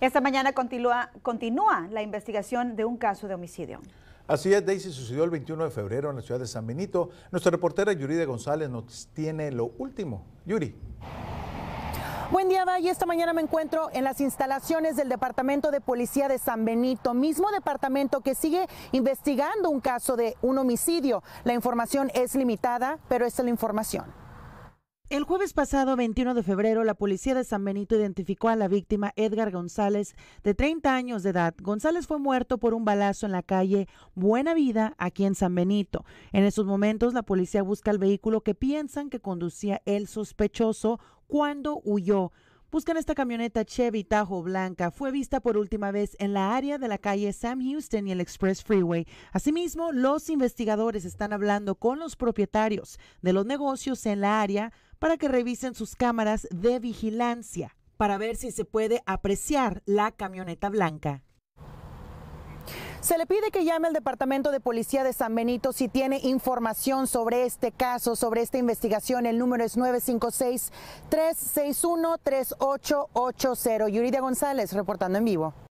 Esta mañana continúa, la investigación de un caso de homicidio. Así es, Daisy, sucedió el 21 de febrero en la ciudad de San Benito. Nuestra reportera de González nos tiene lo último. Yuri. Buen día, y Esta mañana me encuentro en las instalaciones del Departamento de Policía de San Benito, mismo departamento que sigue investigando un caso de un homicidio. La información es limitada, pero esta es la información. El jueves pasado, 21 de febrero, la policía de San Benito identificó a la víctima Edgar González, de 30 años de edad. González fue muerto por un balazo en la calle Buena Vida, aquí en San Benito. En esos momentos, la policía busca el vehículo que piensan que conducía el sospechoso cuando huyó. Buscan esta camioneta Chevy Tajo Blanca. Fue vista por última vez en la área de la calle Sam Houston y el Express Freeway. Asimismo, los investigadores están hablando con los propietarios de los negocios en la área para que revisen sus cámaras de vigilancia para ver si se puede apreciar la camioneta blanca. Se le pide que llame al Departamento de Policía de San Benito si tiene información sobre este caso, sobre esta investigación. El número es 956-361-3880. Yuridia González, reportando en vivo.